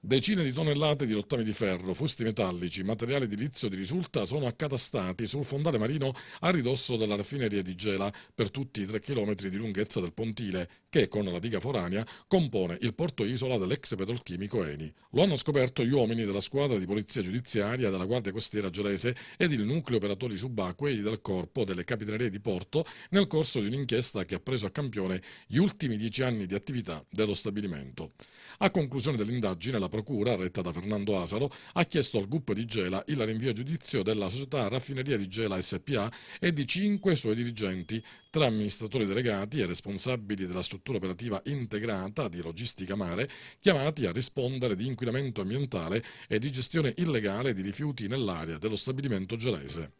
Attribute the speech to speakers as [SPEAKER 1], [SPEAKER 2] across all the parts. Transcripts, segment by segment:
[SPEAKER 1] Decine di tonnellate di rottami di ferro, fusti metallici, materiale edilizio di risulta sono accatastati sul fondale marino a ridosso della raffineria di Gela per tutti i 3 km di lunghezza del pontile che, con la diga forania, compone il porto isola dell'ex petrolchimico Eni. Lo hanno scoperto gli uomini della squadra di polizia giudiziaria della Guardia Costiera Gelese ed il nucleo operatori subacquei del corpo delle capitanerie di porto nel corso di un'inchiesta che ha preso a campione gli ultimi dieci anni di attività dello stabilimento. A conclusione dell'indagine, la la procura, retta da Fernando Asalo, ha chiesto al GUP di Gela il rinvio a giudizio della società Raffineria di Gela SPA e di cinque suoi dirigenti, tra amministratori delegati e responsabili della struttura operativa integrata di logistica mare, chiamati a rispondere di inquinamento ambientale e di gestione illegale di rifiuti nell'area dello stabilimento gelese.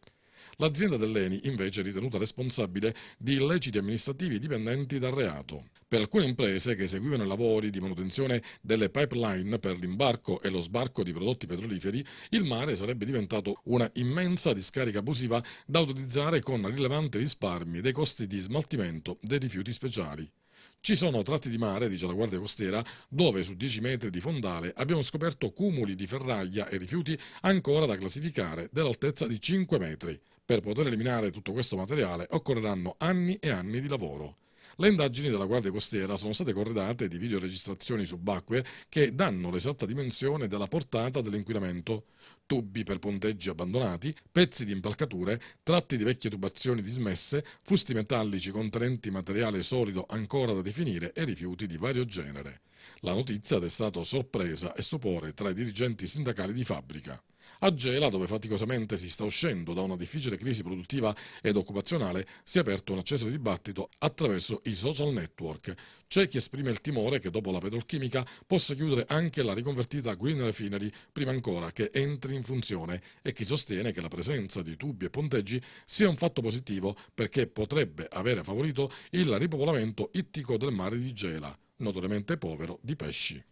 [SPEAKER 1] L'azienda dell'ENI invece è ritenuta responsabile di illeciti amministrativi dipendenti dal reato. Per alcune imprese che eseguivano i lavori di manutenzione delle pipeline per l'imbarco e lo sbarco di prodotti petroliferi, il mare sarebbe diventato una immensa discarica abusiva da utilizzare con rilevanti risparmi dei costi di smaltimento dei rifiuti speciali. Ci sono tratti di mare, dice la Guardia Costiera, dove su 10 metri di fondale abbiamo scoperto cumuli di ferraglia e rifiuti ancora da classificare dell'altezza di 5 metri. Per poter eliminare tutto questo materiale occorreranno anni e anni di lavoro. Le indagini della Guardia Costiera sono state corredate di videoregistrazioni subacquee che danno l'esatta dimensione della portata dell'inquinamento. Tubi per ponteggi abbandonati, pezzi di impalcature, tratti di vecchie tubazioni dismesse, fusti metallici contenenti materiale solido ancora da definire e rifiuti di vario genere. La notizia ha destato sorpresa e stupore tra i dirigenti sindacali di fabbrica. A Gela, dove faticosamente si sta uscendo da una difficile crisi produttiva ed occupazionale, si è aperto un acceso dibattito attraverso i social network. C'è chi esprime il timore che dopo la petrolchimica possa chiudere anche la riconvertita Green Refinery prima ancora che entri in funzione e chi sostiene che la presenza di tubi e ponteggi sia un fatto positivo perché potrebbe avere favorito il ripopolamento ittico del mare di Gela, notoriamente povero di pesci.